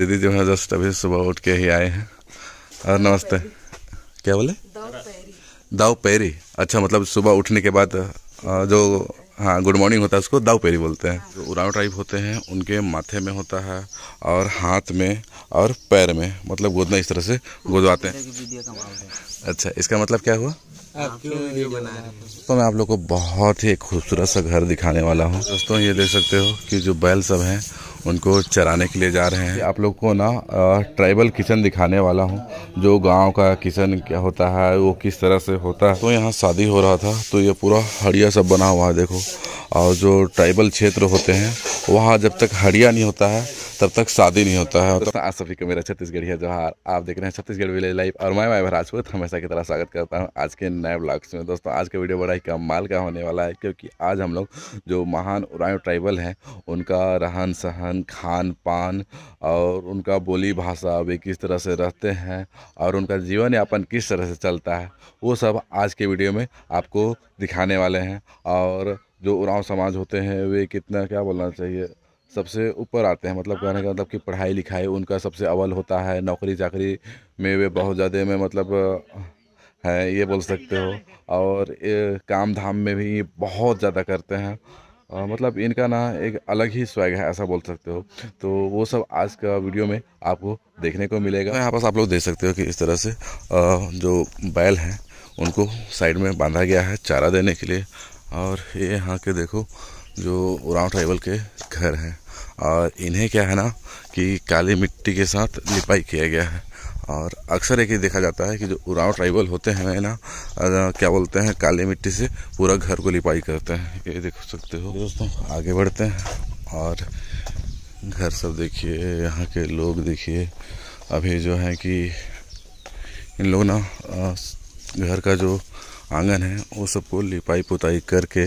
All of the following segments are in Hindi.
दीदी जो है जस्ट अभी सुबह उठ के ही आए हैं और नमस्ते क्या बोले दाव पैरी अच्छा मतलब सुबह उठने के बाद जो हाँ गुड मॉर्निंग होता है उसको दाव पैरी बोलते हैं जो उराव टाइप होते हैं उनके माथे में होता है और हाथ में और पैर में मतलब गोदना इस तरह से गोदवाते हैं अच्छा इसका मतलब क्या हुआ तो मैं आप लोग को बहुत ही खूबसूरत सा घर दिखाने वाला हूँ दोस्तों ये देख सकते हो कि जो बैल सब हैं उनको चराने के लिए जा रहे हैं आप लोग को ना ट्राइबल किचन दिखाने वाला हूँ जो गांव का किचन क्या होता है वो किस तरह से होता है तो यहाँ शादी हो रहा था तो ये पूरा हड़िया सब बना हुआ है देखो और जो ट्राइबल क्षेत्र होते हैं वहाँ जब तक हड़िया नहीं होता है तब तक शादी नहीं होता है तो आज सभी को मेरा छत्तीसगढ़ है जवाहर आप देख रहे हैं छत्तीसगढ़ विलेज लाइफ और मैं मैं राजपूत हमेशा की तरह स्वागत करता हूँ आज के नए ब्लॉग्स में दोस्तों आज का वीडियो बड़ा ही कमाल का होने वाला है क्योंकि आज हम लोग जो महान उरायों ट्राइबल हैं उनका रहन सहन रहन खान पान और उनका बोली भाषा वे किस तरह से रहते हैं और उनका जीवन यापन किस तरह से चलता है वो सब आज के वीडियो में आपको दिखाने वाले हैं और जो उराव समाज होते हैं वे कितना क्या बोलना चाहिए सबसे ऊपर आते हैं मतलब कहने का मतलब कि पढ़ाई लिखाई उनका सबसे अव्वल होता है नौकरी चाकरी में वे बहुत ज़्यादा में मतलब है ये बोल सकते हो और काम धाम में भी बहुत ज़्यादा करते हैं मतलब इनका ना एक अलग ही स्वैग है ऐसा बोल सकते हो तो वो सब आज का वीडियो में आपको देखने को मिलेगा यहाँ पास आप लोग देख सकते हो कि इस तरह से जो बैल हैं उनको साइड में बांधा गया है चारा देने के लिए और ये यहाँ के देखो जो उराव ट्राइबल के घर हैं और इन्हें क्या है ना कि काली मिट्टी के साथ लिपाई किया गया है और अक्सर एक ही देखा जाता है कि जो उराव ट्राइबल होते हैं ना क्या बोलते हैं काली मिट्टी से पूरा घर को लिपाई करते हैं ये देख सकते हो दोस्तों आगे बढ़ते हैं और घर सब देखिए यहाँ के लोग देखिए अभी जो है कि इन लोग ना घर का जो आंगन है वो सबको लिपाई पुताई करके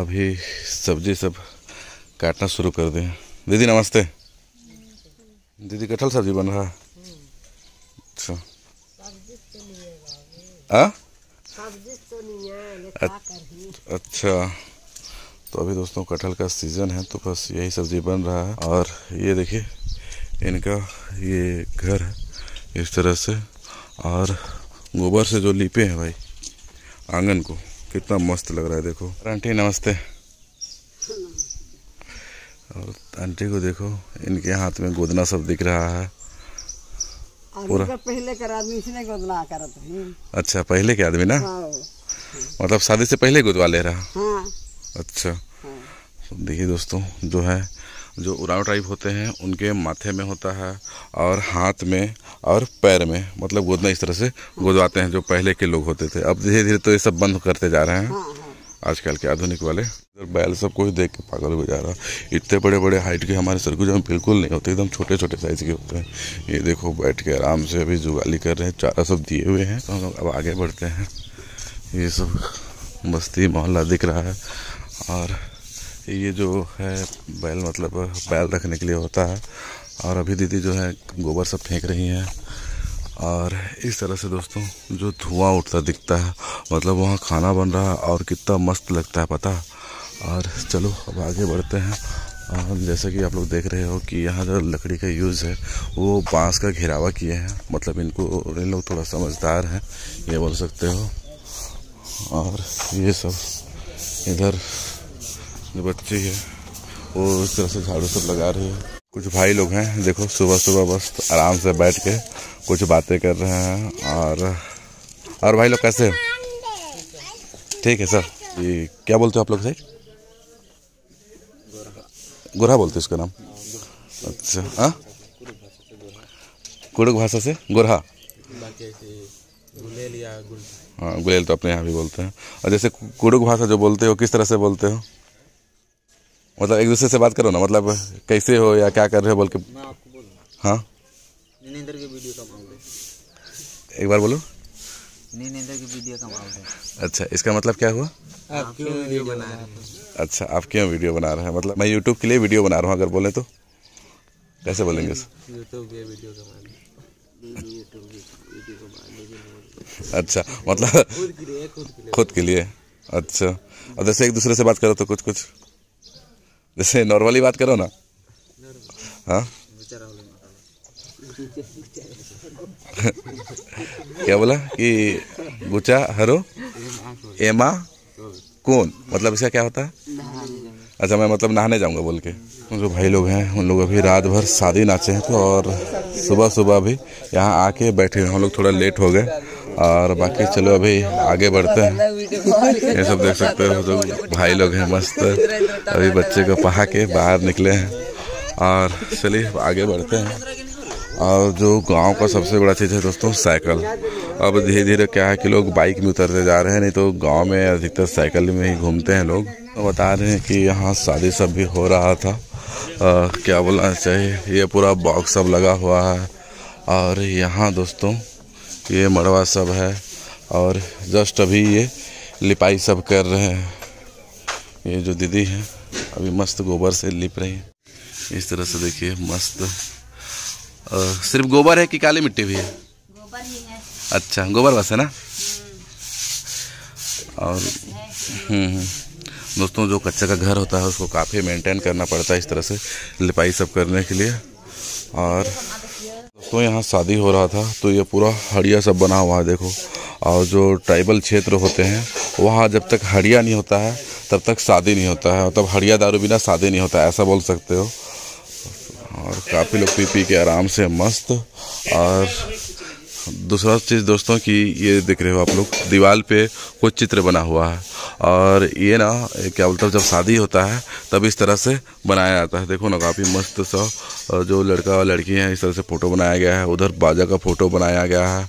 अभी सब्जी सब काटना शुरू कर दें दीदी नमस्ते दीदी कटहल सब्जी बन रहा है अच्छा अच्छा तो अभी दोस्तों कटहल का सीज़न है तो बस यही सब्जी बन रहा है और ये देखिए इनका ये घर है इस तरह से और गोबर से जो लीपे हैं भाई आंगन को कितना मस्त लग रहा है देखो आंटी नमस्ते और आंटी को देखो इनके हाथ में गोदना सब दिख रहा है पूरा पहले कर आदमी इसने गोदना करत है अच्छा पहले के आदमी ना हाँ। मतलब शादी से पहले गोदवा ले रहा हाँ। अच्छा हाँ। देखिए दोस्तों जो है जो उड़ाव टाइप होते हैं उनके माथे में होता है और हाथ में और पैर में मतलब गोदना इस तरह से हाँ। गोदवाते हैं जो पहले के लोग होते थे अब धीरे धीरे तो ये सब बंद करते जा रहे हैं हाँ, हाँ। आजकल के आधुनिक वाले बैल सब कोई देख के पागल हो जा रहा इतने बड़े बड़े हाइट के हमारे सरगुजा में बिल्कुल नहीं होते एकदम छोटे छोटे साइज़ के होते हैं ये देखो बैठ के आराम से अभी जुगाली कर रहे हैं चारा सब दिए हुए हैं तो हम लोग अब आगे बढ़ते हैं ये सब मस्ती मोहल्ला दिख रहा है और ये जो है बैल मतलब बैल रखने के लिए होता है और अभी दीदी जो है गोबर सब फेंक रही हैं और इस तरह से दोस्तों जो धुआं उठता दिखता है मतलब वहाँ खाना बन रहा है और कितना मस्त लगता है पता और चलो अब आगे बढ़ते हैं और जैसे कि आप लोग देख रहे हो कि यहाँ जो लकड़ी का यूज़ है वो बांस का घेरावा किए हैं मतलब इनको इन लोग थोड़ा समझदार हैं ये बोल सकते हो और ये सब इधर जो बच्चे है वो इस तरह से झाड़ू सब लगा रही है कुछ भाई लोग हैं देखो सुबह सुबह बस आराम से बैठ के कुछ बातें कर रहे हैं और और भाई लोग कैसे ठीक है सर ये क्या बोलते हो आप लोग सर गोरा बोलते हो इसका नाम अच्छा हाँ? कुड़क भाषा से गोरा हाँ गुलेल तो अपने यहाँ भी बोलते हैं और जैसे कुड़ुक भाषा जो बोलते हो किस तरह से बोलते हो मतलब एक दूसरे से बात करो ना मतलब कैसे हो या क्या कर रहे हो बोल के हाँ एक बार बोलो की वीडियो अच्छा इसका मतलब क्या हुआ आप क्यों वीडियो बना रहे हैं अच्छा आप क्यों वीडियो बना रहे हैं मतलब मैं यूट्यूब के लिए वीडियो बना रहा हूँ अगर बोले तो कैसे बोलेंगे वीडियो अच्छा मतलब खुद के लिए अच्छा और जैसे एक दूसरे से बात करो तो कुछ कुछ जैसे नॉर्मली बात करो ना हाँ क्या बोला कि गुचा हरो एमा कौन मतलब इसका क्या होता है अच्छा मैं मतलब नहाने जाऊंगा बोल के जो भाई लोग हैं उन लोग अभी रात भर शादी नाचे हैं तो और सुबह सुबह भी यहाँ आके बैठे हम लोग थोड़ा लेट हो गए और बाकी चलो अभी आगे बढ़ते हैं ये सब देख सकते हो जो भाई लोग हैं मस्त अभी बच्चे को पहा के बाहर निकले हैं और चलिए आगे बढ़ते हैं और जो गांव का सबसे बड़ा चीज़ है दोस्तों साइकिल अब धीरे धीरे क्या है कि लोग बाइक में उतरते जा रहे हैं नहीं तो गांव में अधिकतर साइकिल में ही घूमते हैं लोग तो बता रहे हैं कि यहाँ शादी सब भी हो रहा था आ, क्या बोलना चाहिए ये पूरा बॉक्स सब लगा हुआ है और यहाँ दोस्तों ये मड़वा सब है और जस्ट अभी ये लिपाई सब कर रहे हैं ये जो दीदी है अभी मस्त गोबर से लिप रही हैं इस तरह से देखिए मस्त आ, सिर्फ गोबर है कि काली मिट्टी भी है गोबर ही है अच्छा गोबर बस है ना हम्म। और हम्म, हम्म। दोस्तों जो कच्चे का घर होता है उसको काफ़ी मेंटेन करना पड़ता है इस तरह से लिपाई सब करने के लिए और दोस्तों यहाँ शादी हो रहा था तो ये पूरा हड़िया सब बना हुआ है देखो और जो ट्राइबल क्षेत्र होते हैं वहाँ जब तक हड़िया नहीं होता है तब तक शादी नहीं होता है मतलब हड़िया दारू बिना शादी नहीं होता ऐसा बोल सकते हो और काफ़ी लोग पी पी के आराम से मस्त और दूसरा चीज़ दोस्तों कि ये देख रहे हो आप लोग दीवार पे कुछ चित्र बना हुआ है और ये ना क्या बोलते हैं जब शादी होता है तब इस तरह से बनाया जाता है देखो ना काफ़ी मस्त सा जो लड़का और लड़की हैं इस तरह से फ़ोटो बनाया गया है उधर बाजा का फ़ोटो बनाया गया है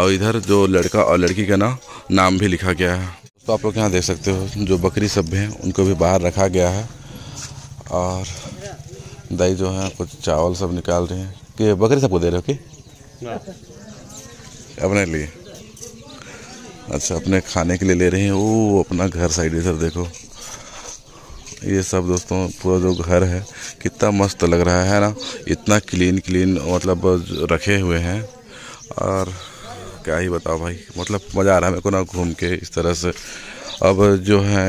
और इधर जो लड़का और लड़की का ना नाम भी लिखा गया है तो आप लोग यहाँ देख सकते हो जो बकरी सब हैं उनको भी बाहर रखा गया है और दही जो है कुछ चावल सब निकाल रहे हैं कि बकरी सबको दे रहे हो कि हाँ। अपने लिए अच्छा अपने खाने के लिए ले रहे हैं वो अपना घर साइड इधर देखो ये सब दोस्तों पूरा जो घर है कितना मस्त लग रहा है ना इतना क्लीन क्लीन मतलब रखे हुए हैं और क्या ही बताओ भाई मतलब मज़ा आ रहा है मेरे को ना घूम के इस तरह से अब जो है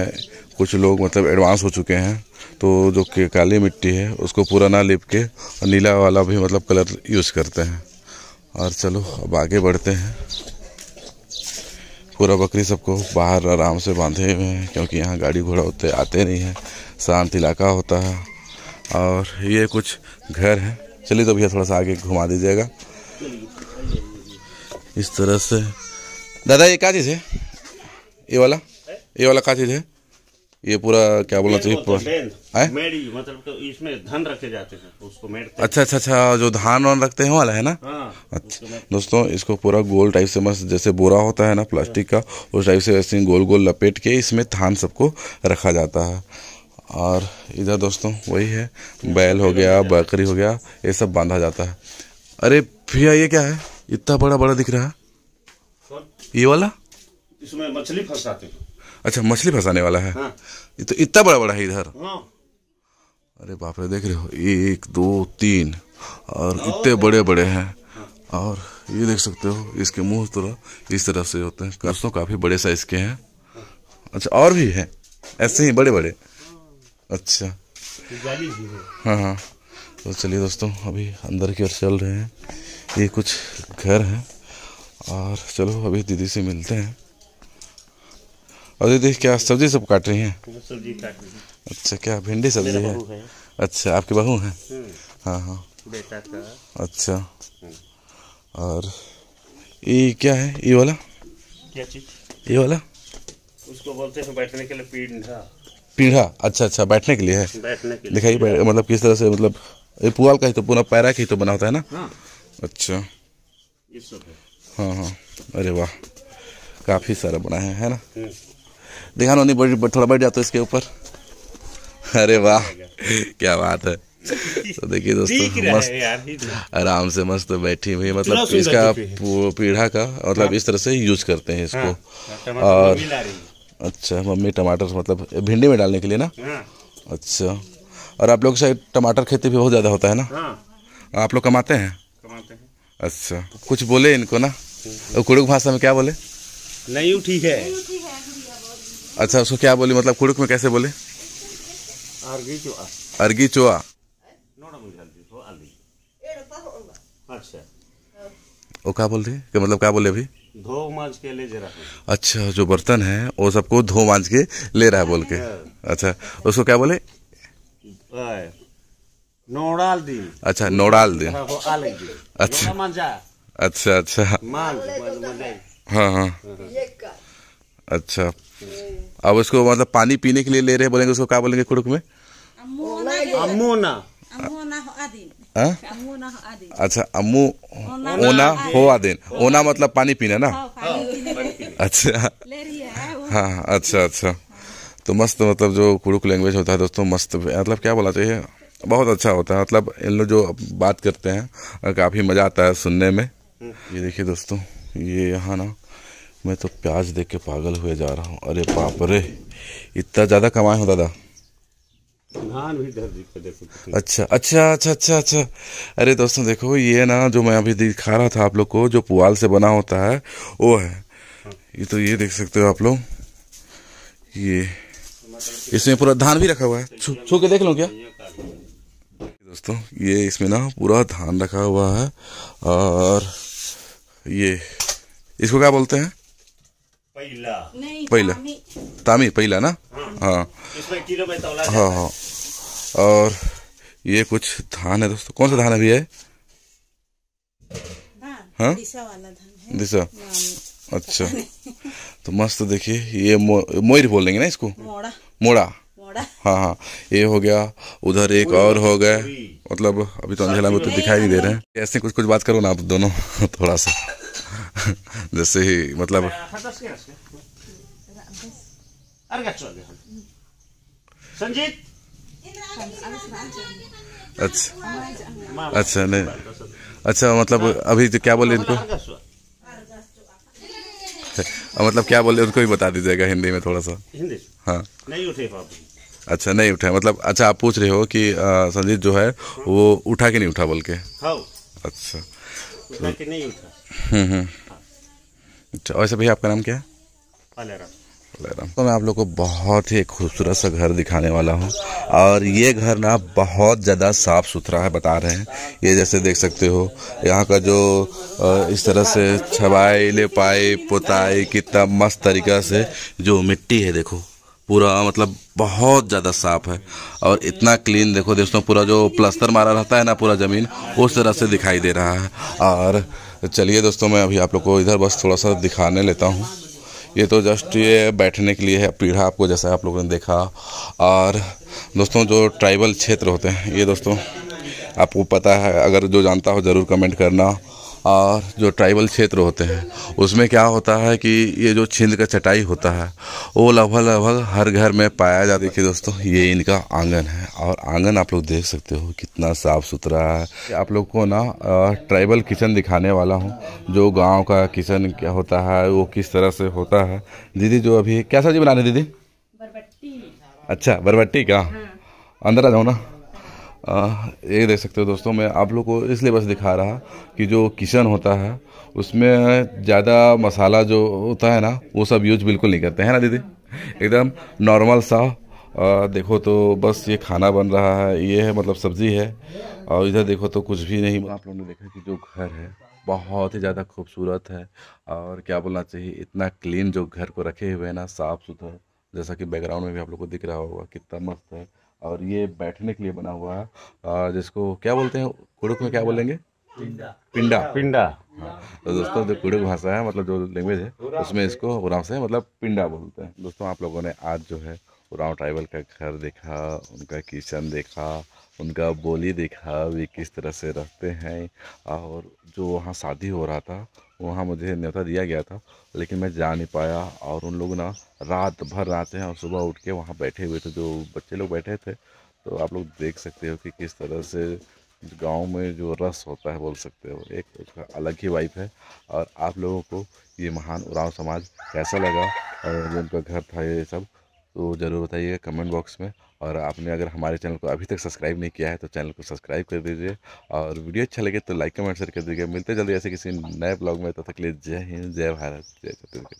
कुछ लोग मतलब एडवांस हो चुके हैं तो जो काली मिट्टी है उसको पूरा ना लिप के और नीला वाला भी मतलब कलर यूज़ करते हैं और चलो अब आगे बढ़ते हैं पूरा बकरी सबको बाहर आराम से बांधे हुए हैं क्योंकि यहाँ गाड़ी घोड़ा उतरे आते नहीं हैं शांत इलाका होता है और ये कुछ घर हैं चलिए तो भैया थोड़ा सा आगे घुमा दीजिएगा इस तरह से दादा ये क्या चीज़ है ये वाला ये वाला क्या चीज़ है ये पूरा क्या बोलना चाहिए मतलब तो इसमें धन रखे जाते हैं उसको मेड़ते अच्छा अच्छा अच्छा जो धान वान रखते हैं वाला है ना हाँ, अच्छा दोस्तों इसको पूरा गोल टाइप से मस्त जैसे बोरा होता है ना प्लास्टिक का उस टाइप से वैसे गोल गोल लपेट के इसमें धान सबको रखा जाता है और इधर दोस्तों वही है बैल हो गया बकरी हो गया ये सब बांधा जाता है अरे भैया ये क्या है इतना बड़ा बड़ा दिख रहा है ये वाला इसमें मछली फंसाते हैं अच्छा मछली फंसाने वाला है हाँ। ये तो इतना बड़ा बड़ा है इधर हाँ। अरे बाप रे देख रहे हो एक दो तीन और इतने बड़े बड़े हाँ। हैं और ये देख सकते हो इसके मुंह थोड़ा तो इस तरह से होते हैं कर्सों काफ़ी बड़े साइज के हैं अच्छा और भी है ऐसे ही बड़े बड़े अच्छा हाँ हाँ तो चलिए दोस्तों अभी अंदर की ओर चल रहे हैं ये कुछ घर हैं और चलो अभी दीदी से मिलते हैं और दीदी क्या सब्जी सब काट रही है अच्छा क्या भिंडी सब्जी है? अच्छा आपकी बहू है हम्म। हाँ हाँ बेटा का अच्छा हम्म। और ये क्या है ये वाला क्या चीज ये वाला उसको बोलते हैं बैठने के लिए पीढ़ा पीढ़ा अच्छा अच्छा बैठने के लिए है दिखाई मतलब किस तरह से मतलब ये पुआल का ही तो पूरा पैरा का ही तो बना होता है ना हाँ। अच्छा ये सब है हाँ हाँ अरे वाह काफ़ी सारा बना है है ना हम्म। ध्यान होनी बड़ी थोड़ा बैठ जाता इसके ऊपर अरे वाह क्या बात है तो देखिए दोस्तों मस्त आराम से मस्त बैठी हुई मतलब इसका पीढ़ा का मतलब हाँ। इस तरह से यूज करते हैं इसको हाँ, हाँ, और अच्छा मम्मी टमाटर मतलब भिंडी में डालने के लिए ना अच्छा और आप लोग शायद टमाटर खेती भी बहुत ज़्यादा होता है ना आप लोग कमाते हैं अच्छा कुछ बोले इनको ना कुड़ुक भाषा में क्या बोले नहीं ठीक है अच्छा उसको क्या बोले मतलब कुड़क में कैसे बोले अर्गी चोआ अर्गी चोआ अच्छा वो क्या बोल रही है मतलब क्या बोले अभी धो मांझ के ले जरा अच्छा जो बर्तन है वो सबको धो मांझ के ले रहा है बोल के हाँ। अच्छा उसको क्या बोले नोड़ाल दी अच्छा नोड़ाल दी हाँ, अच्छा।, अच्छा अच्छा अच्छा हाँ हाँ अच्छा अब उसको मतलब पानी पीने के लिए ले रहे हैं बोलेंगे उसको क्या बोलेंगे कुड़ुक में अमोना हाँ? अच्छा अम्मू ओना हो आदिन ओना मतलब पानी पीना ना हाँ, अच्छा हाँ, हाँ अच्छा अच्छा तो मस्त मतलब जो कुड़ुक लैंग्वेज होता है दोस्तों मस्त मतलब क्या बोला चाहिए बहुत अच्छा होता है मतलब इन लोग जो बात करते हैं काफ़ी मज़ा आता है सुनने में ये देखिए दोस्तों ये यहाँ ना मैं तो प्याज देख के पागल हुए जा रहा हूँ अरे बाप रे इतना ज़्यादा कमाए हो दादा देखो अच्छा अच्छा अच्छा अच्छा अच्छा अरे दोस्तों देखो ये ना जो मैं अभी दिखा रहा था आप लोग को जो पुआल से बना होता है वो है ये तो ये देख सकते हो आप लोग ये इसमें पूरा धान भी रखा हुआ है छू छू के देख लो क्या दोस्तों ये इसमें ना पूरा धान रखा हुआ है और ये इसको क्या बोलते हैं पहला तामी पहला ना हाँ हाँ हाँ, हाँ और ये कुछ धान है दोस्तों कौन सा धान अभी है हाँ दिशा हाँ, अच्छा तो मस्त देखिए ये मो, मोर बोलेंगे ना इसको मोड़ा मोड़ा हाँ हाँ ये हो गया उधर एक और हो गए मतलब अभी तो अंधेला में तो दिखाई नहीं दे रहे हैं ऐसे कुछ कुछ बात करो ना आप दोनों थोड़ा सा जैसे ही मतलब हाँ, अच्छा अच्छा नहीं अच्छा मतलब हाँ। अभी तो क्या बोले इनको हाँ, मतलब क्या बोले उनको भी बता दीजिएगा हिंदी में थोड़ा सा हाँ नहीं उठे अच्छा नहीं उठे मतलब अच्छा आप पूछ रहे हो कि संजीत जो है वो उठा कि नहीं उठा बोल के अच्छा उठा कि नहीं उठा हम्म हम्म अच्छा और भैया आपका नाम क्या है तो मैं आप लोग को बहुत ही खूबसूरत सा घर दिखाने वाला हूँ और ये घर ना बहुत ज़्यादा साफ़ सुथरा है बता रहे हैं ये जैसे देख सकते हो यहाँ का जो इस तरह से छबाई लेपाई पोताई कितना मस्त तरीका से जो मिट्टी है देखो पूरा मतलब बहुत ज़्यादा साफ है और इतना क्लीन देखो दोस्तों पूरा जो प्लस्तर मारा रहता है ना पूरा ज़मीन उस तरह से दिखाई दे रहा है और तो चलिए दोस्तों मैं अभी आप लोग को इधर बस थोड़ा सा दिखाने लेता हूँ ये तो जस्ट ये बैठने के लिए है पीढ़ा आपको जैसा आप लोगों ने देखा और दोस्तों जो ट्राइबल क्षेत्र होते हैं ये दोस्तों आपको पता है अगर जो जानता हो ज़रूर कमेंट करना और जो ट्राइबल क्षेत्र होते हैं उसमें क्या होता है कि ये जो छिंद का चटाई होता है वो लगभग लगभग हर घर में पाया जाता है दोस्तों ये इनका आंगन है और आंगन आप लोग देख सकते हो कितना साफ़ सुथरा है आप लोग को ना ट्राइबल किचन दिखाने वाला हूँ जो गाँव का किचन क्या होता है वो किस तरह से होता है दीदी जो अभी क्या सब्जी बनाने दीदी अच्छा बरबट्टी का हाँ। अंदर आ जाओ ना ये देख सकते हो दोस्तों मैं आप लोग को इसलिए बस दिखा रहा कि जो किचन होता है उसमें ज़्यादा मसाला जो होता है ना वो सब यूज बिल्कुल नहीं करते हैं ना दीदी एकदम नॉर्मल सा आ, देखो तो बस ये खाना बन रहा है ये है मतलब सब्जी है और इधर देखो तो कुछ भी नहीं आप लोगों ने देखा कि जो घर है बहुत ही ज़्यादा खूबसूरत है और क्या बोलना चाहिए इतना क्लीन जो घर को रखे हुए हैं ना साफ़ सुथरा जैसा कि बैकग्राउंड में भी आप लोग को दिख रहा होगा कितना मस्त है और ये बैठने के लिए बना हुआ है जिसको क्या बोलते हैं कुड़ुक में क्या बोलेंगे पिंडा पिंडा हाँ तो दोस्तों जो कुड़ुक भाषा है मतलब जो लैंग्वेज है उसमें इसको उराव से मतलब पिंडा बोलते हैं दोस्तों आप लोगों ने आज जो है उराव ट्राइबल का घर देखा उनका किचन देखा उनका बोली देखा वे किस तरह से रहते हैं और जो वहाँ शादी हो रहा था वहाँ मुझे न्योता दिया गया था लेकिन मैं जा नहीं पाया और उन लोग ना रात भर आते हैं और सुबह उठ के वहाँ बैठे हुए थे जो बच्चे लोग बैठे थे तो आप लोग देख सकते हो कि किस तरह से गांव में जो रस होता है बोल सकते हो एक उसका अलग ही वाइफ है और आप लोगों को ये महान उड़ाव समाज कैसा लगा और जो उनका घर था ये सब तो ज़रूर बताइएगा कमेंट बॉक्स में और आपने अगर हमारे चैनल को अभी तक सब्सक्राइब नहीं किया है तो चैनल को सब्सक्राइब कर दीजिए और वीडियो अच्छा लगे तो लाइक कमेंट शेयर कर दीजिए मिलते जल्दी ऐसे किसी नए ब्लॉग में तब तो तक लिए जय हिंद जय भारत जय छत्तीसगढ़